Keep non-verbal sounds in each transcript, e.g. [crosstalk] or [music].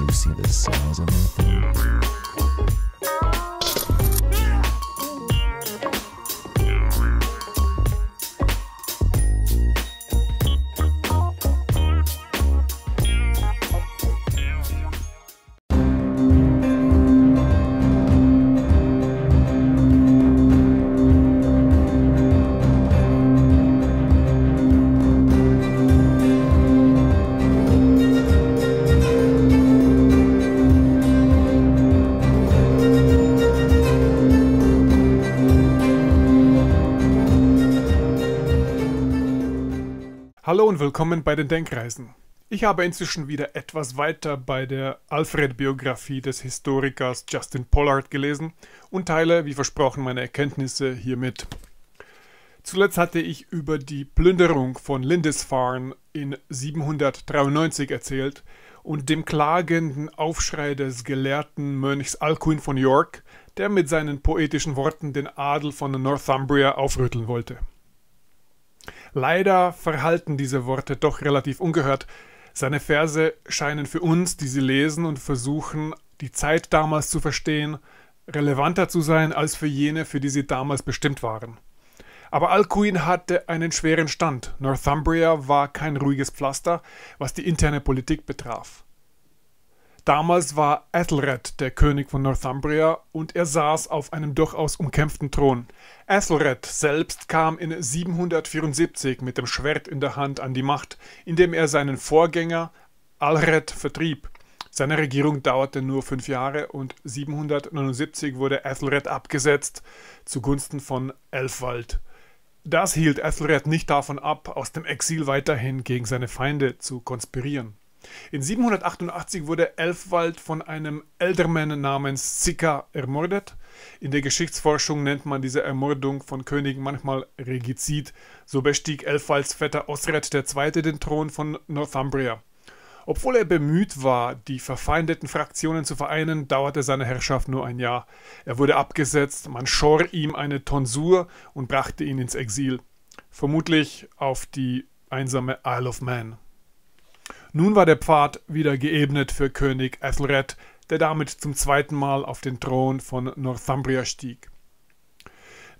you see the size of and thing. Hallo und willkommen bei den Denkreisen. Ich habe inzwischen wieder etwas weiter bei der Alfred-Biografie des Historikers Justin Pollard gelesen und teile, wie versprochen, meine Erkenntnisse hiermit. Zuletzt hatte ich über die Plünderung von Lindisfarne in 793 erzählt und dem klagenden Aufschrei des gelehrten Mönchs Alcuin von York, der mit seinen poetischen Worten den Adel von Northumbria aufrütteln wollte. Leider verhalten diese Worte doch relativ ungehört. Seine Verse scheinen für uns, die sie lesen und versuchen, die Zeit damals zu verstehen, relevanter zu sein als für jene, für die sie damals bestimmt waren. Aber Alcuin hatte einen schweren Stand. Northumbria war kein ruhiges Pflaster, was die interne Politik betraf. Damals war Ethelred der König von Northumbria und er saß auf einem durchaus umkämpften Thron. Ethelred selbst kam in 774 mit dem Schwert in der Hand an die Macht, indem er seinen Vorgänger Alred vertrieb. Seine Regierung dauerte nur fünf Jahre und 779 wurde Ethelred abgesetzt zugunsten von Elfwald. Das hielt Ethelred nicht davon ab, aus dem Exil weiterhin gegen seine Feinde zu konspirieren. In 788 wurde Elfwald von einem Elderman namens Sika ermordet. In der Geschichtsforschung nennt man diese Ermordung von Königen manchmal Regizid. So bestieg Elfwalds Vetter Osred II. den Thron von Northumbria. Obwohl er bemüht war, die verfeindeten Fraktionen zu vereinen, dauerte seine Herrschaft nur ein Jahr. Er wurde abgesetzt, man schor ihm eine Tonsur und brachte ihn ins Exil. Vermutlich auf die einsame Isle of Man. Nun war der Pfad wieder geebnet für König Ethelred, der damit zum zweiten Mal auf den Thron von Northumbria stieg.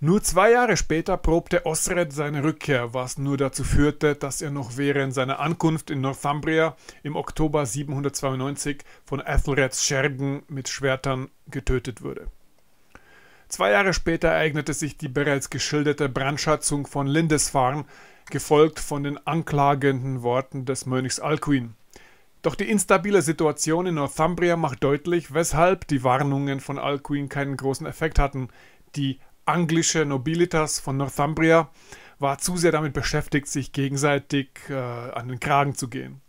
Nur zwei Jahre später probte Osred seine Rückkehr, was nur dazu führte, dass er noch während seiner Ankunft in Northumbria im Oktober 792 von Ethelreds Schergen mit Schwertern getötet wurde. Zwei Jahre später ereignete sich die bereits geschilderte Brandschatzung von Lindisfarne, gefolgt von den anklagenden Worten des Mönchs Alcuin. Doch die instabile Situation in Northumbria macht deutlich, weshalb die Warnungen von Alcuin keinen großen Effekt hatten. Die anglische Nobilitas von Northumbria war zu sehr damit beschäftigt, sich gegenseitig äh, an den Kragen zu gehen.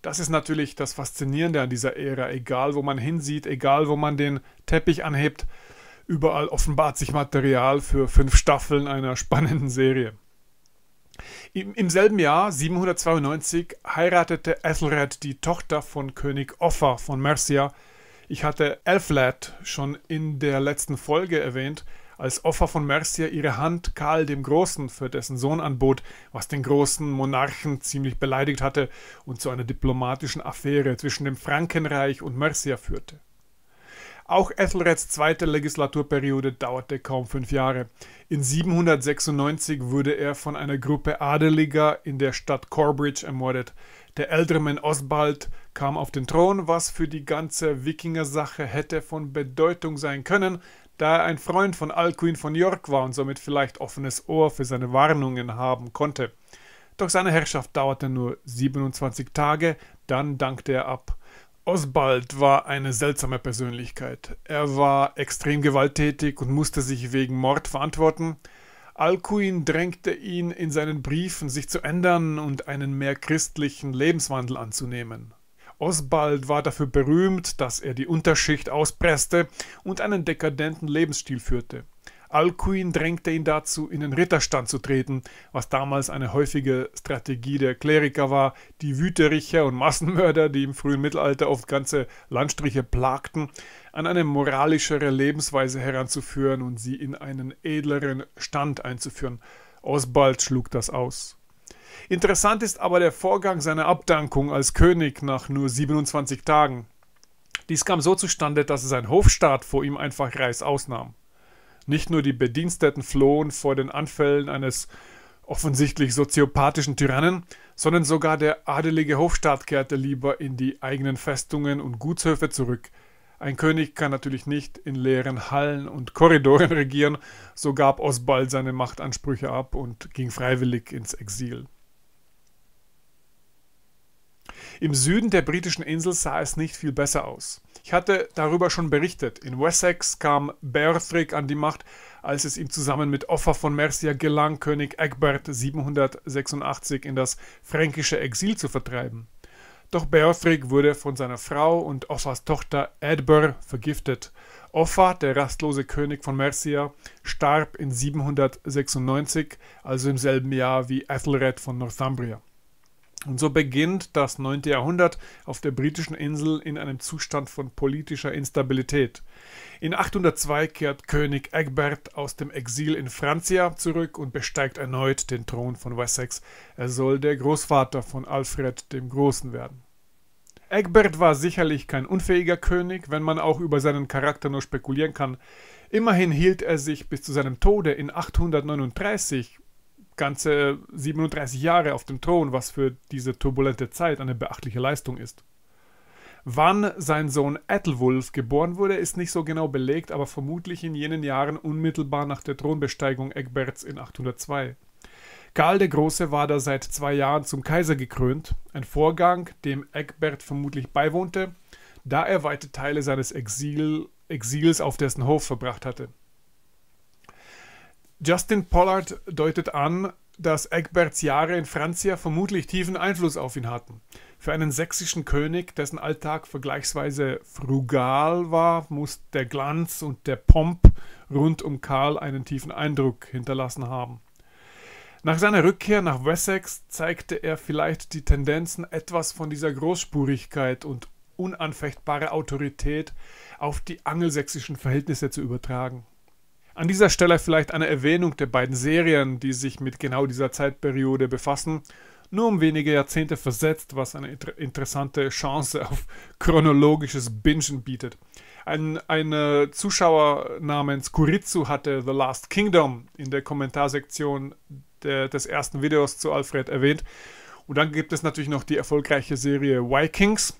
Das ist natürlich das Faszinierende an dieser Ära. Egal, wo man hinsieht, egal, wo man den Teppich anhebt, überall offenbart sich Material für fünf Staffeln einer spannenden Serie. Im, Im, selben Jahr, 792, heiratete Ethelred die Tochter von König Offa von Mercia. Ich hatte Elfled schon in der letzten Folge erwähnt, als Offa von Mercia ihre Hand Karl dem Großen für dessen Sohn anbot, was den großen Monarchen ziemlich beleidigt hatte und zu einer diplomatischen Affäre zwischen dem Frankenreich und Mercia führte. Auch Ethelreds zweite Legislaturperiode dauerte kaum fünf Jahre. In 796 wurde er von einer Gruppe Adeliger in der Stadt Corbridge ermordet. Der Ealdreman Osbald kam auf den Thron, was für die ganze Wikinger-Sache hätte von Bedeutung sein können, da er ein Freund von Alcuin von York war und somit vielleicht offenes Ohr für seine Warnungen haben konnte. Doch seine Herrschaft dauerte nur 27 Tage, dann dankte er ab. Osbald war eine seltsame Persönlichkeit. Er war extrem gewalttätig und musste sich wegen Mord verantworten. Alcuin drängte ihn in seinen Briefen, sich zu ändern und einen mehr christlichen Lebenswandel anzunehmen. Osbald war dafür berühmt, dass er die Unterschicht auspresste und einen dekadenten Lebensstil führte. Alcuin drängte ihn dazu, in den Ritterstand zu treten, was damals eine häufige Strategie der Kleriker war, die Wütericher und Massenmörder, die im frühen Mittelalter oft ganze Landstriche plagten, an eine moralischere Lebensweise heranzuführen und sie in einen edleren Stand einzuführen. Osbald schlug das aus. Interessant ist aber der Vorgang seiner Abdankung als König nach nur 27 Tagen. Dies kam so zustande, dass sein Hofstaat vor ihm einfach reißaus nahm. Nicht nur die Bediensteten flohen vor den Anfällen eines offensichtlich soziopathischen Tyrannen, sondern sogar der adelige Hofstaat kehrte lieber in die eigenen Festungen und Gutshöfe zurück. Ein König kann natürlich nicht in leeren Hallen und Korridoren [laughs] regieren, so gab Osbald seine Machtansprüche ab und ging freiwillig ins Exil. Im Süden der britischen Insel sah es nicht viel besser aus. Ich hatte darüber schon berichtet. In Wessex kam Berthric an die Macht, als es ihm zusammen mit Offa von Mercia gelang, König Egbert 786 in das fränkische Exil zu vertreiben. Doch Beofric wurde von seiner Frau und Offas Tochter Edber vergiftet. Offa, der rastlose König von Mercia, starb in 796, also im selben Jahr wie Ethelred von Northumbria. Und so beginnt das 9. Jahrhundert auf der britischen Insel in einem Zustand von politischer Instabilität. In 802 kehrt König Egbert aus dem Exil in Francia zurück und besteigt erneut den Thron von Wessex. Er soll der Großvater von Alfred dem Großen werden. Egbert war sicherlich kein unfähiger König, wenn man auch über seinen Charakter nur spekulieren kann. Immerhin hielt er sich bis zu seinem Tode in 839 ganze 37 Jahre auf dem Thron, was für diese turbulente Zeit eine beachtliche Leistung ist. Wann sein Sohn Ethelwulf geboren wurde, ist nicht so genau belegt, aber vermutlich in jenen Jahren unmittelbar nach der Thronbesteigung Egberts in 802. Karl der Große war da seit zwei Jahren zum Kaiser gekrönt, ein Vorgang, dem Egbert vermutlich beiwohnte, da er weite Teile seines Exil, Exils auf dessen Hof verbracht hatte. Justin Pollard deutet an, dass Egberts Jahre in Francia vermutlich tiefen Einfluss auf ihn hatten. Für einen sächsischen König, dessen Alltag vergleichsweise frugal war, muss der Glanz und der Pomp rund um Karl einen tiefen Eindruck hinterlassen haben. Nach seiner Rückkehr nach Wessex zeigte er vielleicht die Tendenzen, etwas von dieser Großspurigkeit und unanfechtbare Autorität auf die angelsächsischen Verhältnisse zu übertragen. An dieser Stelle vielleicht eine Erwähnung der beiden Serien, die sich mit genau dieser Zeitperiode befassen, nur um wenige Jahrzehnte versetzt, was eine interessante Chance auf chronologisches Bingen bietet. Ein, ein Zuschauer namens Kuritsu hatte The Last Kingdom in der Kommentarsektion der, des ersten Videos zu Alfred erwähnt. Und dann gibt es natürlich noch die erfolgreiche Serie Vikings,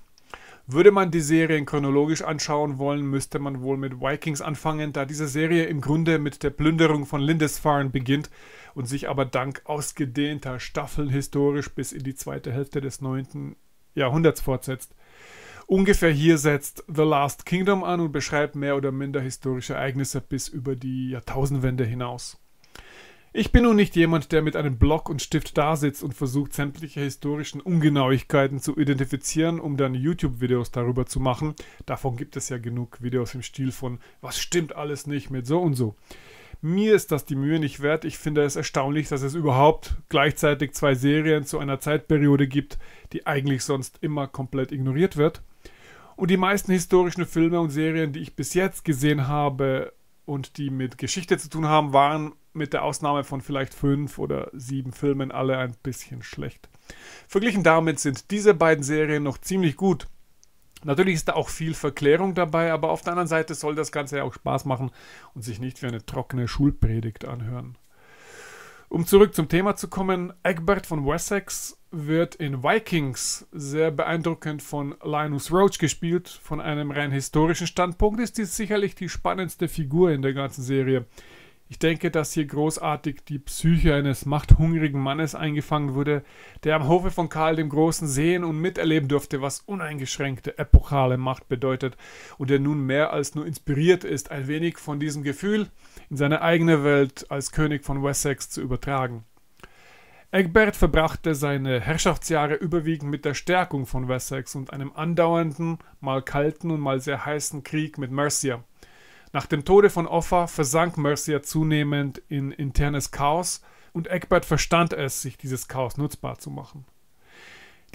würde man die Serien chronologisch anschauen wollen, müsste man wohl mit Vikings anfangen, da diese Serie im Grunde mit der Plünderung von Lindisfarne beginnt und sich aber dank ausgedehnter Staffeln historisch bis in die zweite Hälfte des 9. Jahrhunderts fortsetzt. Ungefähr hier setzt The Last Kingdom an und beschreibt mehr oder minder historische Ereignisse bis über die Jahrtausendwende hinaus. Ich bin nun nicht jemand, der mit einem Block und Stift dasitzt und versucht, sämtliche historischen Ungenauigkeiten zu identifizieren, um dann YouTube-Videos darüber zu machen. Davon gibt es ja genug Videos im Stil von Was stimmt alles nicht mit so und so. Mir ist das die Mühe nicht wert. Ich finde es erstaunlich, dass es überhaupt gleichzeitig zwei Serien zu einer Zeitperiode gibt, die eigentlich sonst immer komplett ignoriert wird. Und die meisten historischen Filme und Serien, die ich bis jetzt gesehen habe und die mit Geschichte zu tun haben, waren mit der Ausnahme von vielleicht fünf oder sieben Filmen alle ein bisschen schlecht. Verglichen damit sind diese beiden Serien noch ziemlich gut. Natürlich ist da auch viel Verklärung dabei, aber auf der anderen Seite soll das Ganze ja auch Spaß machen und sich nicht wie eine trockene Schulpredigt anhören. Um zurück zum Thema zu kommen, Egbert von Wessex wird in Vikings sehr beeindruckend von Linus Roach gespielt. Von einem rein historischen Standpunkt ist dies sicherlich die spannendste Figur in der ganzen Serie. Ich denke, dass hier großartig die Psyche eines machthungrigen Mannes eingefangen wurde, der am Hofe von Karl dem Großen sehen und miterleben durfte, was uneingeschränkte epochale Macht bedeutet und der nun mehr als nur inspiriert ist, ein wenig von diesem Gefühl in seine eigene Welt als König von Wessex zu übertragen. Egbert verbrachte seine Herrschaftsjahre überwiegend mit der Stärkung von Wessex und einem andauernden, mal kalten und mal sehr heißen Krieg mit Mercia. Nach dem Tode von Offa versank Mercia zunehmend in internes Chaos und Egbert verstand es, sich dieses Chaos nutzbar zu machen.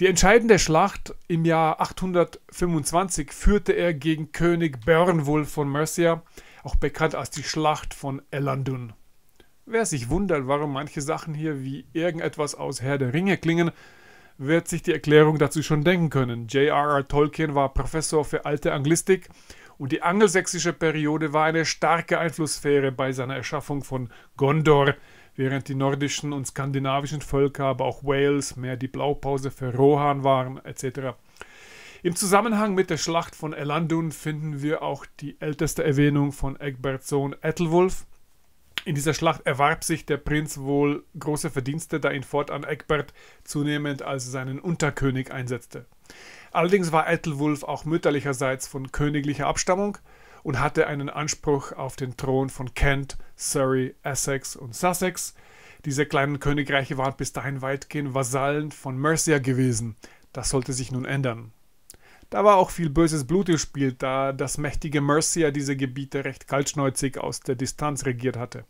Die entscheidende Schlacht im Jahr 825 führte er gegen König Bernwulf von Mercia, auch bekannt als die Schlacht von Elandun. Wer sich wundert, warum manche Sachen hier wie irgendetwas aus Herr der Ringe klingen, wird sich die Erklärung dazu schon denken können. J.R.R. Tolkien war Professor für alte Anglistik und die angelsächsische Periode war eine starke Einflusssphäre bei seiner Erschaffung von Gondor, während die nordischen und skandinavischen Völker, aber auch Wales, mehr die Blaupause für Rohan waren, etc. Im Zusammenhang mit der Schlacht von Elandun finden wir auch die älteste Erwähnung von Egberts Sohn Ethelwulf. In dieser Schlacht erwarb sich der Prinz wohl große Verdienste, da ihn fortan Egbert zunehmend als seinen Unterkönig einsetzte. Allerdings war Ethelwulf auch mütterlicherseits von königlicher Abstammung und hatte einen Anspruch auf den Thron von Kent, Surrey, Essex und Sussex. Diese kleinen Königreiche waren bis dahin weitgehend Vasallen von Mercia gewesen. Das sollte sich nun ändern. Da war auch viel böses Blut gespielt, da das mächtige Mercia diese Gebiete recht kaltschnäuzig aus der Distanz regiert hatte.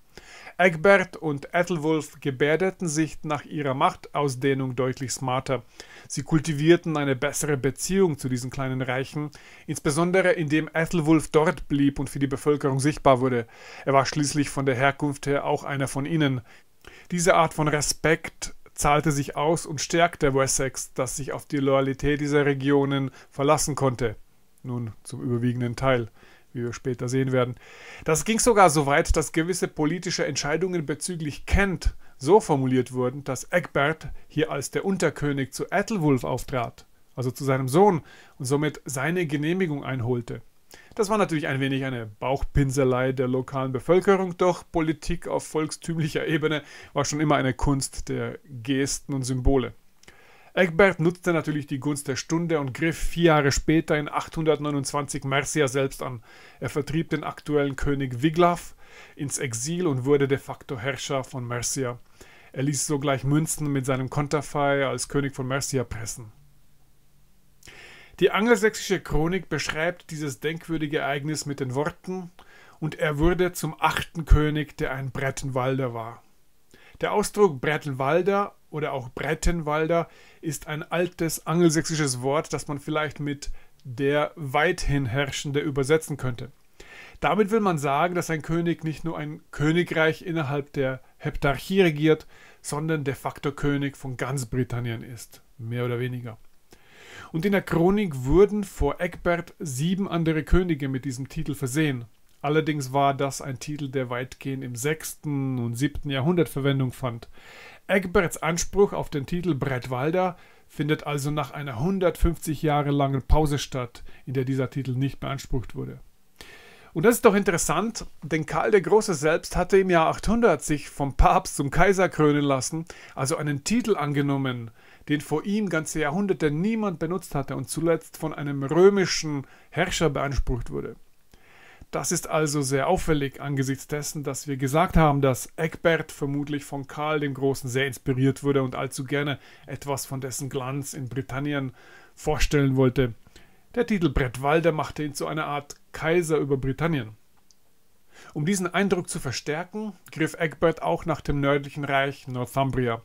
Egbert und Ethelwulf gebärdeten sich nach ihrer Machtausdehnung deutlich smarter. Sie kultivierten eine bessere Beziehung zu diesen kleinen Reichen, insbesondere indem Ethelwulf dort blieb und für die Bevölkerung sichtbar wurde. Er war schließlich von der Herkunft her auch einer von ihnen. Diese Art von Respekt zahlte sich aus und stärkte Wessex, das sich auf die Loyalität dieser Regionen verlassen konnte. Nun zum überwiegenden Teil, wie wir später sehen werden. Das ging sogar so weit, dass gewisse politische Entscheidungen bezüglich Kent so formuliert wurden, dass Egbert hier als der Unterkönig zu Ethelwulf auftrat, also zu seinem Sohn, und somit seine Genehmigung einholte. Das war natürlich ein wenig eine Bauchpinselei der lokalen Bevölkerung, doch Politik auf volkstümlicher Ebene war schon immer eine Kunst der Gesten und Symbole. Egbert nutzte natürlich die Gunst der Stunde und griff vier Jahre später in 829 Mercia selbst an. Er vertrieb den aktuellen König Wiglaf ins Exil und wurde de facto Herrscher von Mercia. Er ließ sogleich Münzen mit seinem Konterfei als König von Mercia pressen. Die angelsächsische Chronik beschreibt dieses denkwürdige Ereignis mit den Worten und er wurde zum achten König, der ein Brettenwalder war. Der Ausdruck Brettenwalder oder auch Brettenwalder ist ein altes angelsächsisches Wort, das man vielleicht mit der weithin herrschende übersetzen könnte. Damit will man sagen, dass ein König nicht nur ein Königreich innerhalb der Heptarchie regiert, sondern de facto König von ganz Britannien ist, mehr oder weniger. Und in der Chronik wurden vor Egbert sieben andere Könige mit diesem Titel versehen. Allerdings war das ein Titel, der weitgehend im 6. und 7. Jahrhundert Verwendung fand. Egberts Anspruch auf den Titel Brettwalder findet also nach einer 150 Jahre langen Pause statt, in der dieser Titel nicht beansprucht wurde. Und das ist doch interessant, denn Karl der Große selbst hatte im Jahr 800 sich vom Papst zum Kaiser krönen lassen, also einen Titel angenommen, den vor ihm ganze Jahrhunderte niemand benutzt hatte und zuletzt von einem römischen Herrscher beansprucht wurde. Das ist also sehr auffällig angesichts dessen, dass wir gesagt haben, dass Egbert vermutlich von Karl dem Großen sehr inspiriert wurde und allzu gerne etwas von dessen Glanz in Britannien vorstellen wollte. Der Titel Brett Walder machte ihn zu einer Art Kaiser über Britannien. Um diesen Eindruck zu verstärken, griff Egbert auch nach dem nördlichen Reich Northumbria.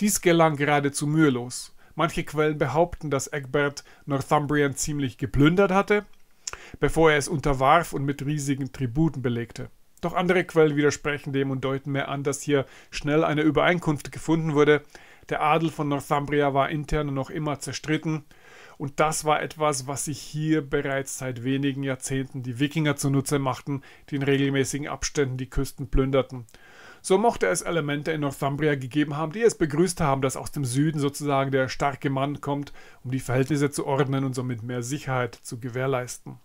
Dies gelang geradezu mühelos. Manche Quellen behaupten, dass Egbert Northumbrien ziemlich geplündert hatte, bevor er es unterwarf und mit riesigen Tributen belegte. Doch andere Quellen widersprechen dem und deuten mehr an, dass hier schnell eine Übereinkunft gefunden wurde. Der Adel von Northumbria war intern noch immer zerstritten und das war etwas, was sich hier bereits seit wenigen Jahrzehnten die Wikinger zunutze machten, die in regelmäßigen Abständen die Küsten plünderten. So mochte es Elemente in Northumbria gegeben haben, die es begrüßt haben, dass aus dem Süden sozusagen der starke Mann kommt, um die Verhältnisse zu ordnen und somit mehr Sicherheit zu gewährleisten.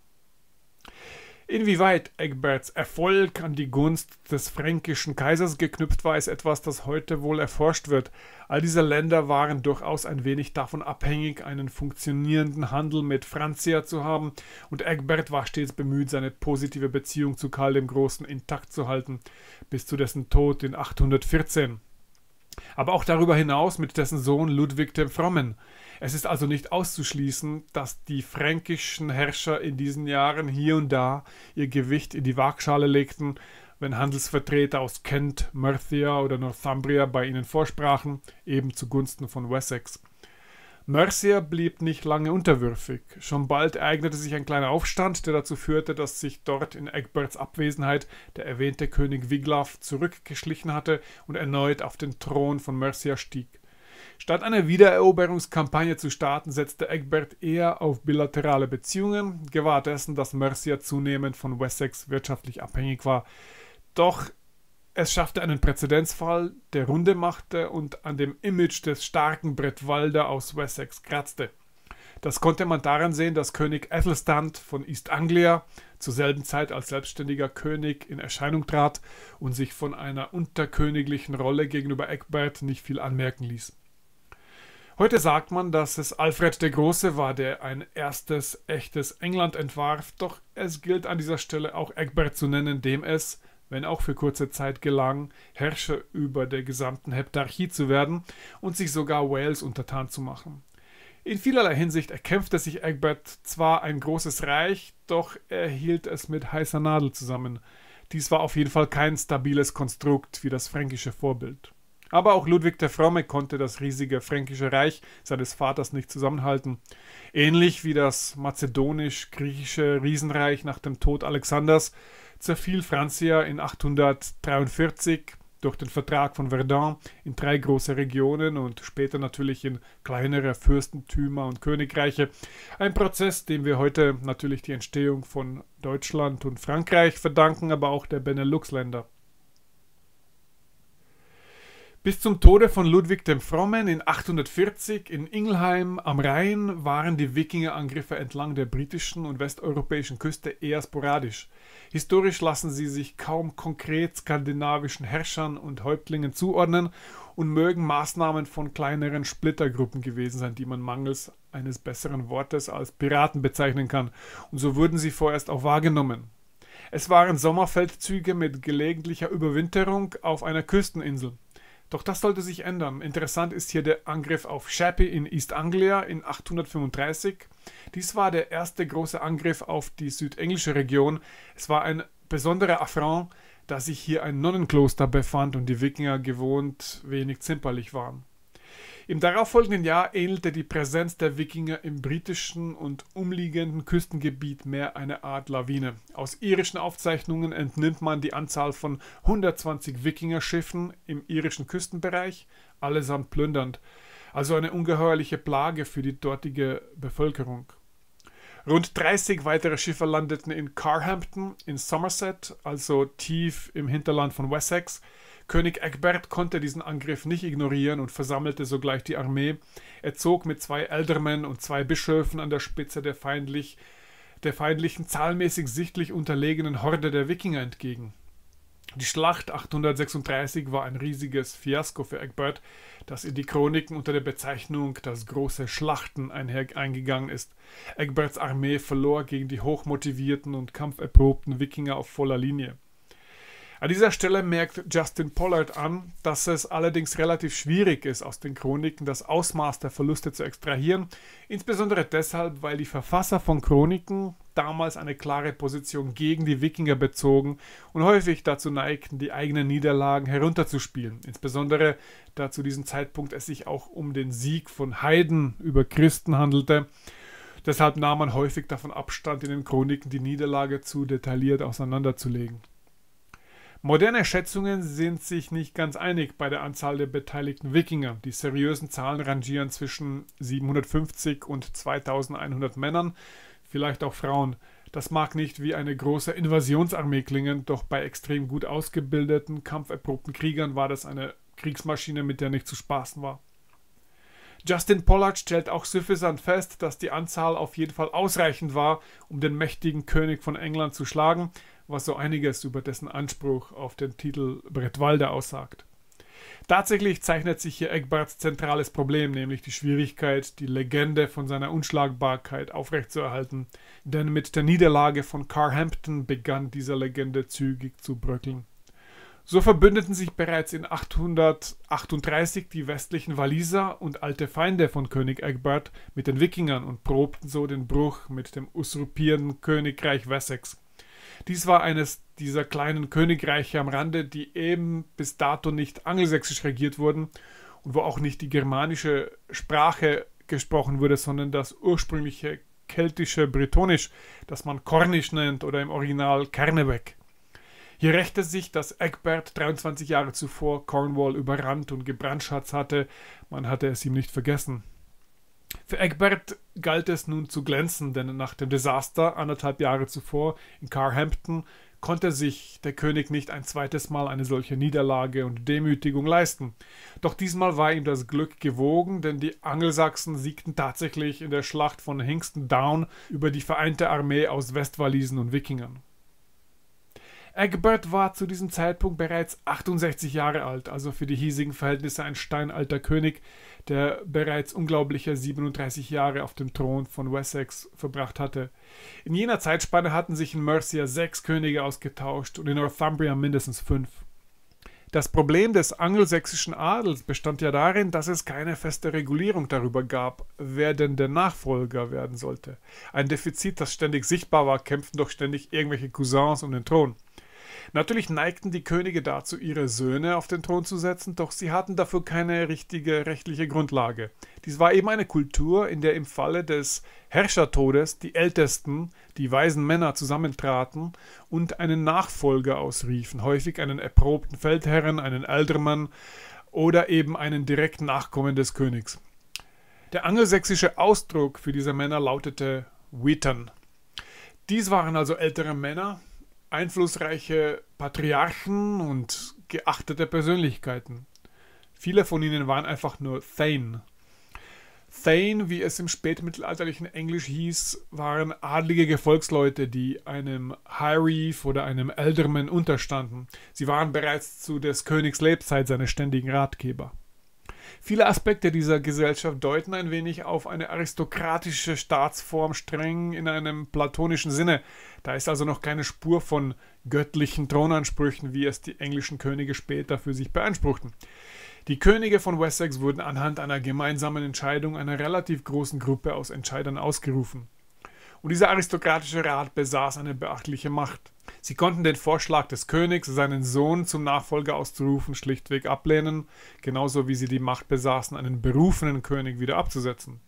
Inwieweit Egberts Erfolg an die Gunst des fränkischen Kaisers geknüpft war, ist etwas, das heute wohl erforscht wird. All diese Länder waren durchaus ein wenig davon abhängig, einen funktionierenden Handel mit Francia zu haben, und Egbert war stets bemüht, seine positive Beziehung zu Karl dem Großen intakt zu halten, bis zu dessen Tod in 814 aber auch darüber hinaus mit dessen Sohn Ludwig dem Frommen. Es ist also nicht auszuschließen, dass die fränkischen Herrscher in diesen Jahren hier und da ihr Gewicht in die Waagschale legten, wenn Handelsvertreter aus Kent, Mercia oder Northumbria bei ihnen vorsprachen, eben zugunsten von Wessex. Mercia blieb nicht lange unterwürfig. Schon bald ereignete sich ein kleiner Aufstand, der dazu führte, dass sich dort in Egberts Abwesenheit der erwähnte König Wiglaf zurückgeschlichen hatte und erneut auf den Thron von Mercia stieg. Statt einer Wiedereroberungskampagne zu starten, setzte Egbert eher auf bilaterale Beziehungen, gewahrt dessen, dass Mercia zunehmend von Wessex wirtschaftlich abhängig war. Doch es schaffte einen Präzedenzfall, der Runde machte und an dem Image des starken Brettwalder aus Wessex kratzte. Das konnte man daran sehen, dass König Æthelstan von East Anglia zur selben Zeit als selbstständiger König in Erscheinung trat und sich von einer unterköniglichen Rolle gegenüber Egbert nicht viel anmerken ließ. Heute sagt man, dass es Alfred der Große war, der ein erstes echtes England entwarf, doch es gilt an dieser Stelle auch Egbert zu nennen, dem es wenn auch für kurze Zeit gelang, Herrscher über der gesamten Heptarchie zu werden und sich sogar Wales untertan zu machen. In vielerlei Hinsicht erkämpfte sich Egbert zwar ein großes Reich, doch er hielt es mit heißer Nadel zusammen. Dies war auf jeden Fall kein stabiles Konstrukt wie das fränkische Vorbild. Aber auch Ludwig der Fromme konnte das riesige fränkische Reich seines Vaters nicht zusammenhalten. Ähnlich wie das mazedonisch-griechische Riesenreich nach dem Tod Alexanders zerfiel Francia in 843 durch den Vertrag von Verdun in drei große Regionen und später natürlich in kleinere Fürstentümer und Königreiche. Ein Prozess, dem wir heute natürlich die Entstehung von Deutschland und Frankreich verdanken, aber auch der Benelux-Länder. Bis zum Tode von Ludwig dem Frommen in 840 in Ingelheim am Rhein waren die Wikingerangriffe entlang der britischen und westeuropäischen Küste eher sporadisch. Historisch lassen sie sich kaum konkret skandinavischen Herrschern und Häuptlingen zuordnen und mögen Maßnahmen von kleineren Splittergruppen gewesen sein, die man mangels eines besseren Wortes als Piraten bezeichnen kann. Und so wurden sie vorerst auch wahrgenommen. Es waren Sommerfeldzüge mit gelegentlicher Überwinterung auf einer Küsteninsel. Doch das sollte sich ändern. Interessant ist hier der Angriff auf Shappy in East Anglia in 835. Dies war der erste große Angriff auf die südenglische Region. Es war ein besonderer Affront, da sich hier ein Nonnenkloster befand und die Wikinger gewohnt wenig zimperlich waren. Im darauffolgenden Jahr ähnelte die Präsenz der Wikinger im britischen und umliegenden Küstengebiet mehr eine Art Lawine. Aus irischen Aufzeichnungen entnimmt man die Anzahl von 120 Wikinger-Schiffen im irischen Küstenbereich, allesamt plündernd, also eine ungeheuerliche Plage für die dortige Bevölkerung. Rund 30 weitere Schiffe landeten in Carhampton in Somerset, also tief im Hinterland von Wessex, König Egbert konnte diesen Angriff nicht ignorieren und versammelte sogleich die Armee. Er zog mit zwei Eldermen und zwei Bischöfen an der Spitze der, feindlich, der feindlichen, zahlmäßig sichtlich unterlegenen Horde der Wikinger entgegen. Die Schlacht 836 war ein riesiges Fiasko für Egbert, das in die Chroniken unter der Bezeichnung das große Schlachten einher eingegangen ist. Egberts Armee verlor gegen die hochmotivierten und kampferprobten Wikinger auf voller Linie. An dieser Stelle merkt Justin Pollard an, dass es allerdings relativ schwierig ist, aus den Chroniken das Ausmaß der Verluste zu extrahieren, insbesondere deshalb, weil die Verfasser von Chroniken damals eine klare Position gegen die Wikinger bezogen und häufig dazu neigten, die eigenen Niederlagen herunterzuspielen, insbesondere da zu diesem Zeitpunkt es sich auch um den Sieg von Heiden über Christen handelte. Deshalb nahm man häufig davon Abstand, in den Chroniken die Niederlage zu detailliert auseinanderzulegen. Moderne Schätzungen sind sich nicht ganz einig bei der Anzahl der beteiligten Wikinger. Die seriösen Zahlen rangieren zwischen 750 und 2100 Männern, vielleicht auch Frauen. Das mag nicht wie eine große Invasionsarmee klingen, doch bei extrem gut ausgebildeten, kampferprobten Kriegern war das eine Kriegsmaschine, mit der nicht zu spaßen war. Justin Pollard stellt auch süffisant fest, dass die Anzahl auf jeden Fall ausreichend war, um den mächtigen König von England zu schlagen, was so einiges über dessen Anspruch auf den Titel Brettwalder aussagt. Tatsächlich zeichnet sich hier Egberts zentrales Problem, nämlich die Schwierigkeit, die Legende von seiner Unschlagbarkeit aufrechtzuerhalten, denn mit der Niederlage von Carhampton begann diese Legende zügig zu bröckeln. So verbündeten sich bereits in 838 die westlichen Waliser und alte Feinde von König Egbert mit den Wikingern und probten so den Bruch mit dem usurpierenden Königreich Wessex. Dies war eines dieser kleinen Königreiche am Rande, die eben bis dato nicht angelsächsisch regiert wurden und wo auch nicht die germanische Sprache gesprochen wurde, sondern das ursprüngliche keltische Bretonisch, das man Kornisch nennt oder im Original Kerneweg. Hier rächte sich, dass Egbert 23 Jahre zuvor Cornwall überrannt und gebrandschatzt hatte, man hatte es ihm nicht vergessen. Für Egbert galt es nun zu glänzen, denn nach dem Desaster anderthalb Jahre zuvor in Carhampton konnte sich der König nicht ein zweites Mal eine solche Niederlage und Demütigung leisten. Doch diesmal war ihm das Glück gewogen, denn die Angelsachsen siegten tatsächlich in der Schlacht von Hingston Down über die vereinte Armee aus Westwalisen und Wikingern. Egbert war zu diesem Zeitpunkt bereits 68 Jahre alt, also für die hiesigen Verhältnisse ein steinalter König, der bereits unglaubliche 37 Jahre auf dem Thron von Wessex verbracht hatte. In jener Zeitspanne hatten sich in Mercia sechs Könige ausgetauscht und in Northumbria mindestens fünf. Das Problem des angelsächsischen Adels bestand ja darin, dass es keine feste Regulierung darüber gab, wer denn der Nachfolger werden sollte. Ein Defizit, das ständig sichtbar war, kämpften doch ständig irgendwelche Cousins um den Thron. Natürlich neigten die Könige dazu, ihre Söhne auf den Thron zu setzen, doch sie hatten dafür keine richtige rechtliche Grundlage. Dies war eben eine Kultur, in der im Falle des Herrschertodes die Ältesten, die weisen Männer, zusammentraten und einen Nachfolger ausriefen, häufig einen erprobten Feldherren, einen Aldermann oder eben einen direkten Nachkommen des Königs. Der angelsächsische Ausdruck für diese Männer lautete Witten. Dies waren also ältere Männer, einflussreiche Patriarchen und geachtete Persönlichkeiten. Viele von ihnen waren einfach nur Thane. Thane, wie es im spätmittelalterlichen Englisch hieß, waren adlige Gefolgsleute, die einem High Reef oder einem Elderman unterstanden. Sie waren bereits zu des Königs Lebzeit seine ständigen Ratgeber. Viele Aspekte dieser Gesellschaft deuten ein wenig auf eine aristokratische Staatsform streng in einem platonischen Sinne. Da ist also noch keine Spur von göttlichen Thronansprüchen, wie es die englischen Könige später für sich beanspruchten. Die Könige von Wessex wurden anhand einer gemeinsamen Entscheidung einer relativ großen Gruppe aus Entscheidern ausgerufen. Und dieser aristokratische Rat besaß eine beachtliche Macht. Sie konnten den Vorschlag des Königs, seinen Sohn zum Nachfolger auszurufen, schlichtweg ablehnen, genauso wie sie die Macht besaßen, einen berufenen König wieder abzusetzen.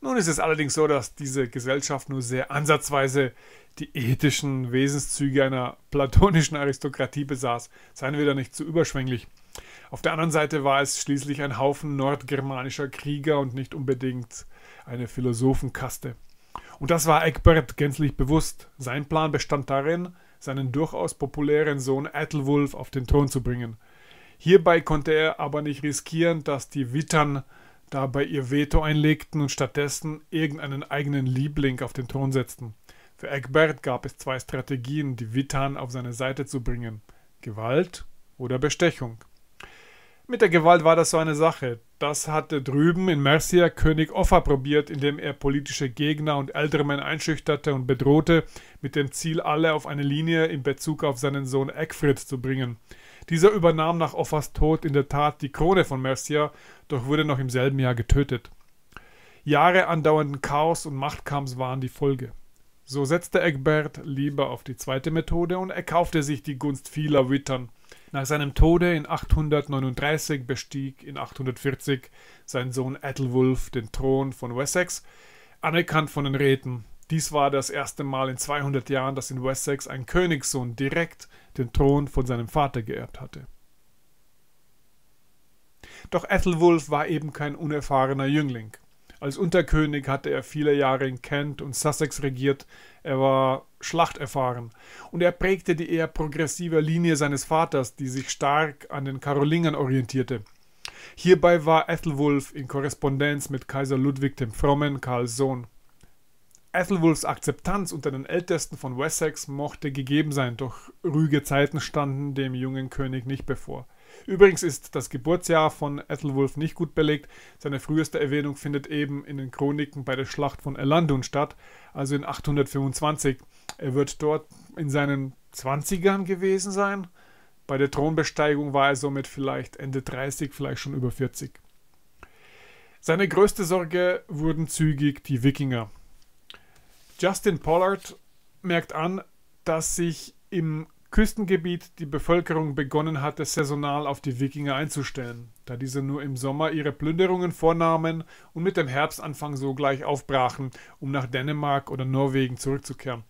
Nun ist es allerdings so, dass diese Gesellschaft nur sehr ansatzweise die ethischen Wesenszüge einer platonischen Aristokratie besaß. Seien wir da nicht zu überschwänglich. Auf der anderen Seite war es schließlich ein Haufen nordgermanischer Krieger und nicht unbedingt eine Philosophenkaste. Und das war Egbert gänzlich bewusst. Sein Plan bestand darin, seinen durchaus populären Sohn Ethelwulf auf den Thron zu bringen. Hierbei konnte er aber nicht riskieren, dass die Wittern dabei ihr Veto einlegten und stattdessen irgendeinen eigenen Liebling auf den Thron setzten. Für Egbert gab es zwei Strategien, die Wittern auf seine Seite zu bringen: Gewalt oder Bestechung. Mit der Gewalt war das so eine Sache. Das hatte drüben in Mercia König Offa probiert, indem er politische Gegner und ältere Männer einschüchterte und bedrohte, mit dem Ziel, alle auf eine Linie in Bezug auf seinen Sohn Egfrid zu bringen. Dieser übernahm nach Offas Tod in der Tat die Krone von Mercia, doch wurde noch im selben Jahr getötet. Jahre andauernden Chaos und Machtkampfs waren die Folge. So setzte Egbert lieber auf die zweite Methode und erkaufte sich die Gunst vieler Wittern – nach seinem Tode in 839 bestieg in 840 sein Sohn Ethelwulf den Thron von Wessex, anerkannt von den Räten. Dies war das erste Mal in 200 Jahren, dass in Wessex ein Königssohn direkt den Thron von seinem Vater geerbt hatte. Doch Ethelwulf war eben kein unerfahrener Jüngling. Als Unterkönig hatte er viele Jahre in Kent und Sussex regiert. Er war schlachterfahren. Und er prägte die eher progressive Linie seines Vaters, die sich stark an den Karolingern orientierte. Hierbei war Ethelwulf in Korrespondenz mit Kaiser Ludwig dem Frommen, Karls Sohn. Ethelwulfs Akzeptanz unter den Ältesten von Wessex mochte gegeben sein, doch rüge Zeiten standen dem jungen König nicht bevor. Übrigens ist das Geburtsjahr von Ethelwulf nicht gut belegt. Seine früheste Erwähnung findet eben in den Chroniken bei der Schlacht von Erlandun statt, also in 825. Er wird dort in seinen 20ern gewesen sein. Bei der Thronbesteigung war er somit vielleicht Ende 30, vielleicht schon über 40. Seine größte Sorge wurden zügig die Wikinger. Justin Pollard merkt an, dass sich im Küstengebiet die Bevölkerung begonnen hatte, saisonal auf die Wikinger einzustellen, da diese nur im Sommer ihre Plünderungen vornahmen und mit dem Herbstanfang sogleich aufbrachen, um nach Dänemark oder Norwegen zurückzukehren.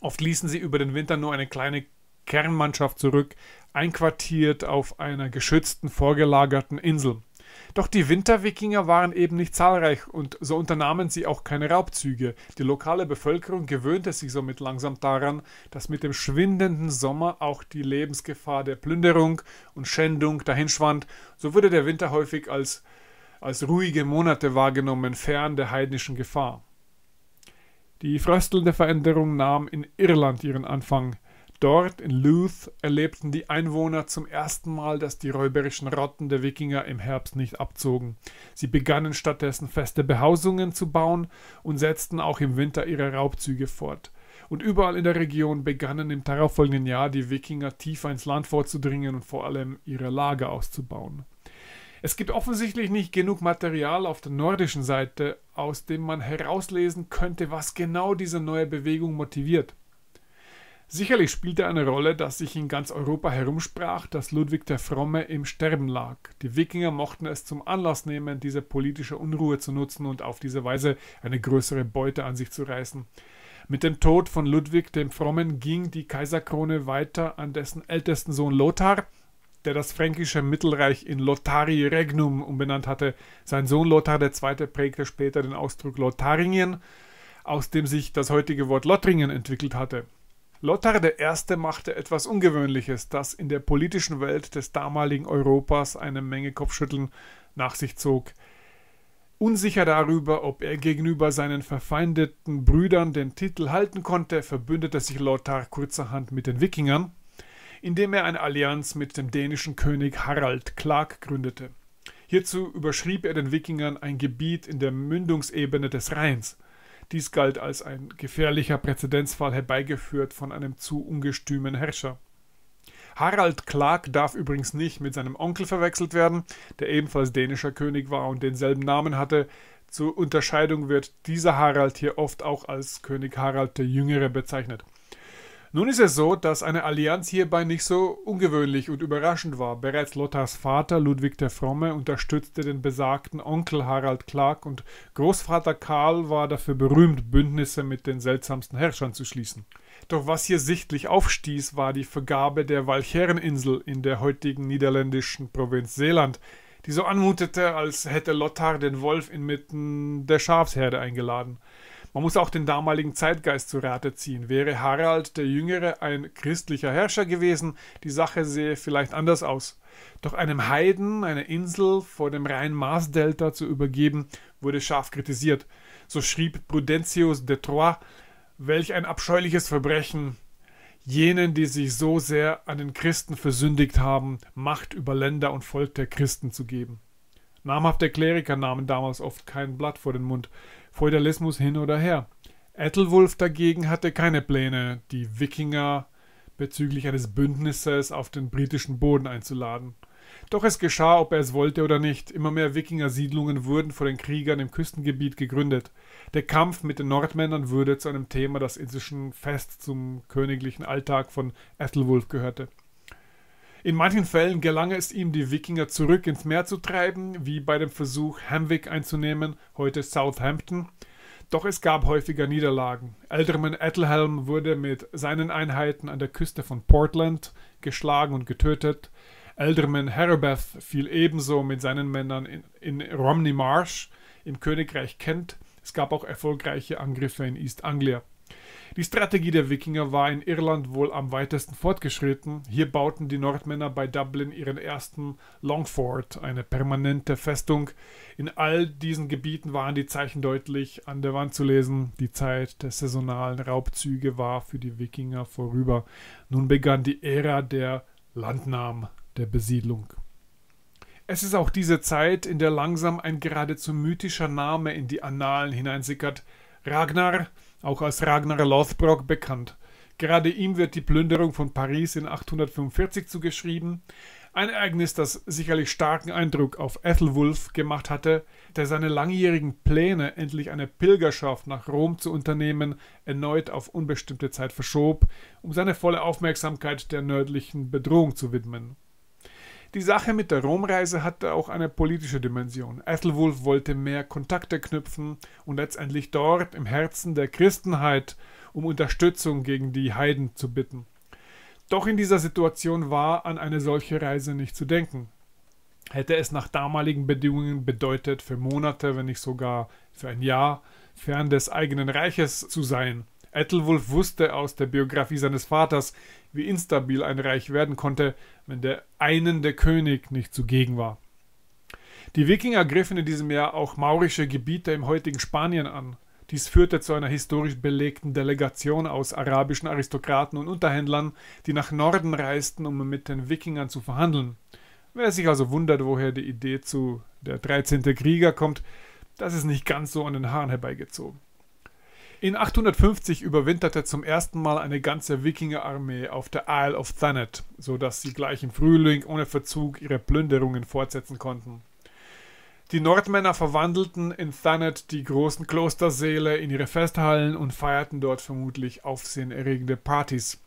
Oft ließen sie über den Winter nur eine kleine Kernmannschaft zurück, einquartiert auf einer geschützten, vorgelagerten Insel. Doch die Winterwikinger waren eben nicht zahlreich und so unternahmen sie auch keine Raubzüge. Die lokale Bevölkerung gewöhnte sich somit langsam daran, dass mit dem schwindenden Sommer auch die Lebensgefahr der Plünderung und Schändung dahinschwand. So wurde der Winter häufig als, als ruhige Monate wahrgenommen, fern der heidnischen Gefahr. Die fröstelnde Veränderung nahm in Irland ihren Anfang. Dort in Luth erlebten die Einwohner zum ersten Mal, dass die räuberischen Rotten der Wikinger im Herbst nicht abzogen. Sie begannen stattdessen feste Behausungen zu bauen und setzten auch im Winter ihre Raubzüge fort. Und überall in der Region begannen im darauffolgenden Jahr die Wikinger tiefer ins Land vorzudringen und vor allem ihre Lager auszubauen. Es gibt offensichtlich nicht genug Material auf der nordischen Seite, aus dem man herauslesen könnte, was genau diese neue Bewegung motiviert. Sicherlich spielte eine Rolle, dass sich in ganz Europa herumsprach, dass Ludwig der Fromme im Sterben lag. Die Wikinger mochten es zum Anlass nehmen, diese politische Unruhe zu nutzen und auf diese Weise eine größere Beute an sich zu reißen. Mit dem Tod von Ludwig dem Frommen ging die Kaiserkrone weiter an dessen ältesten Sohn Lothar, der das fränkische Mittelreich in Lothari Regnum umbenannt hatte. Sein Sohn Lothar II. prägte später den Ausdruck Lotharingien, aus dem sich das heutige Wort Lothringen entwickelt hatte. Lothar I. machte etwas Ungewöhnliches, das in der politischen Welt des damaligen Europas eine Menge Kopfschütteln nach sich zog. Unsicher darüber, ob er gegenüber seinen verfeindeten Brüdern den Titel halten konnte, verbündete sich Lothar kurzerhand mit den Wikingern, indem er eine Allianz mit dem dänischen König Harald Clark gründete. Hierzu überschrieb er den Wikingern ein Gebiet in der Mündungsebene des Rheins – dies galt als ein gefährlicher Präzedenzfall herbeigeführt von einem zu ungestümen Herrscher. Harald Clark darf übrigens nicht mit seinem Onkel verwechselt werden, der ebenfalls dänischer König war und denselben Namen hatte. Zur Unterscheidung wird dieser Harald hier oft auch als König Harald der Jüngere bezeichnet. Nun ist es so, dass eine Allianz hierbei nicht so ungewöhnlich und überraschend war. Bereits Lothars Vater Ludwig der Fromme unterstützte den besagten Onkel Harald Clark und Großvater Karl war dafür berühmt, Bündnisse mit den seltsamsten Herrschern zu schließen. Doch was hier sichtlich aufstieß, war die Vergabe der Walchereninsel in der heutigen niederländischen Provinz Seeland, die so anmutete, als hätte Lothar den Wolf inmitten der Schafsherde eingeladen. Man muss auch den damaligen Zeitgeist zu Rate ziehen. Wäre Harald der Jüngere ein christlicher Herrscher gewesen, die Sache sähe vielleicht anders aus. Doch einem Heiden eine Insel vor dem rhein mars delta zu übergeben, wurde scharf kritisiert. So schrieb Prudentius de Troyes, welch ein abscheuliches Verbrechen, jenen, die sich so sehr an den Christen versündigt haben, Macht über Länder und Volk der Christen zu geben. Namhafte Kleriker nahmen damals oft kein Blatt vor den Mund. Feudalismus hin oder her. Ethelwulf dagegen hatte keine Pläne, die Wikinger bezüglich eines Bündnisses auf den britischen Boden einzuladen. Doch es geschah, ob er es wollte oder nicht. Immer mehr Wikinger-Siedlungen wurden von den Kriegern im Küstengebiet gegründet. Der Kampf mit den Nordmännern wurde zu einem Thema, das inzwischen fest zum königlichen Alltag von Ethelwulf gehörte. In manchen Fällen gelang es ihm, die Wikinger zurück ins Meer zu treiben, wie bei dem Versuch, Hamwick einzunehmen, heute Southampton. Doch es gab häufiger Niederlagen. Elderman Ethelhelm wurde mit seinen Einheiten an der Küste von Portland geschlagen und getötet. Elderman Herobeth fiel ebenso mit seinen Männern in, in Romney Marsh im Königreich Kent. Es gab auch erfolgreiche Angriffe in East Anglia. Die Strategie der Wikinger war in Irland wohl am weitesten fortgeschritten. Hier bauten die Nordmänner bei Dublin ihren ersten Longfort, eine permanente Festung. In all diesen Gebieten waren die Zeichen deutlich an der Wand zu lesen. Die Zeit der saisonalen Raubzüge war für die Wikinger vorüber. Nun begann die Ära der Landnahme, der Besiedlung. Es ist auch diese Zeit, in der langsam ein geradezu mythischer Name in die Annalen hineinsickert. Ragnar, auch als Ragnar Lothbrok bekannt. Gerade ihm wird die Plünderung von Paris in 845 zugeschrieben, ein Ereignis, das sicherlich starken Eindruck auf Ethelwulf gemacht hatte, der seine langjährigen Pläne, endlich eine Pilgerschaft nach Rom zu unternehmen, erneut auf unbestimmte Zeit verschob, um seine volle Aufmerksamkeit der nördlichen Bedrohung zu widmen. Die Sache mit der Romreise hatte auch eine politische Dimension. Ethelwulf wollte mehr Kontakte knüpfen und letztendlich dort im Herzen der Christenheit um Unterstützung gegen die Heiden zu bitten. Doch in dieser Situation war an eine solche Reise nicht zu denken. Hätte es nach damaligen Bedingungen bedeutet, für Monate, wenn nicht sogar für ein Jahr, fern des eigenen Reiches zu sein. Ethelwulf wusste aus der Biografie seines Vaters, wie instabil ein Reich werden konnte, wenn der einende König nicht zugegen war. Die Wikinger griffen in diesem Jahr auch maurische Gebiete im heutigen Spanien an. Dies führte zu einer historisch belegten Delegation aus arabischen Aristokraten und Unterhändlern, die nach Norden reisten, um mit den Wikingern zu verhandeln. Wer sich also wundert, woher die Idee zu der 13. Krieger kommt, das ist nicht ganz so an den Haaren herbeigezogen. In 850 überwinterte zum ersten Mal eine ganze Wikingerarmee auf der Isle of Thanet, sodass sie gleich im Frühling ohne Verzug ihre Plünderungen fortsetzen konnten. Die Nordmänner verwandelten in Thanet die großen Klostersäle in ihre Festhallen und feierten dort vermutlich aufsehenerregende Partys.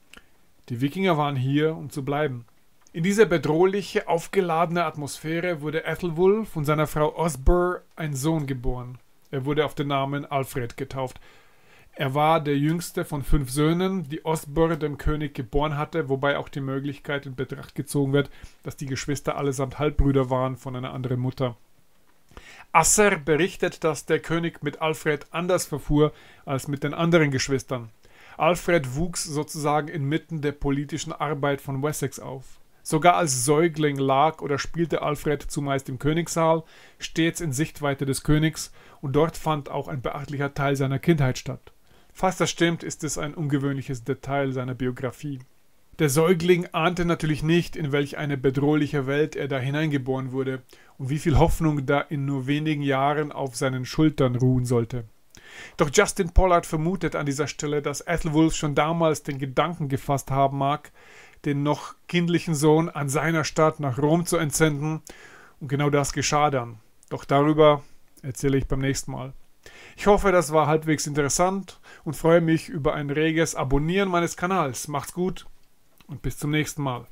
Die Wikinger waren hier, um zu bleiben. In diese bedrohliche, aufgeladene Atmosphäre wurde Ethelwulf und seiner Frau Osbur ein Sohn geboren. Er wurde auf den Namen Alfred getauft, er war der jüngste von fünf Söhnen, die Osborne dem König geboren hatte, wobei auch die Möglichkeit in Betracht gezogen wird, dass die Geschwister allesamt Halbbrüder waren von einer anderen Mutter. Asser berichtet, dass der König mit Alfred anders verfuhr als mit den anderen Geschwistern. Alfred wuchs sozusagen inmitten der politischen Arbeit von Wessex auf. Sogar als Säugling lag oder spielte Alfred zumeist im Königssaal, stets in Sichtweite des Königs, und dort fand auch ein beachtlicher Teil seiner Kindheit statt. Fast das stimmt, ist es ein ungewöhnliches Detail seiner Biografie. Der Säugling ahnte natürlich nicht, in welch eine bedrohliche Welt er da hineingeboren wurde und wie viel Hoffnung da in nur wenigen Jahren auf seinen Schultern ruhen sollte. Doch Justin Pollard vermutet an dieser Stelle, dass Ethelwulf schon damals den Gedanken gefasst haben mag, den noch kindlichen Sohn an seiner Stadt nach Rom zu entsenden, und genau das geschah dann. Doch darüber erzähle ich beim nächsten Mal. Ich hoffe, das war halbwegs interessant und freue mich über ein reges Abonnieren meines Kanals. Macht's gut und bis zum nächsten Mal.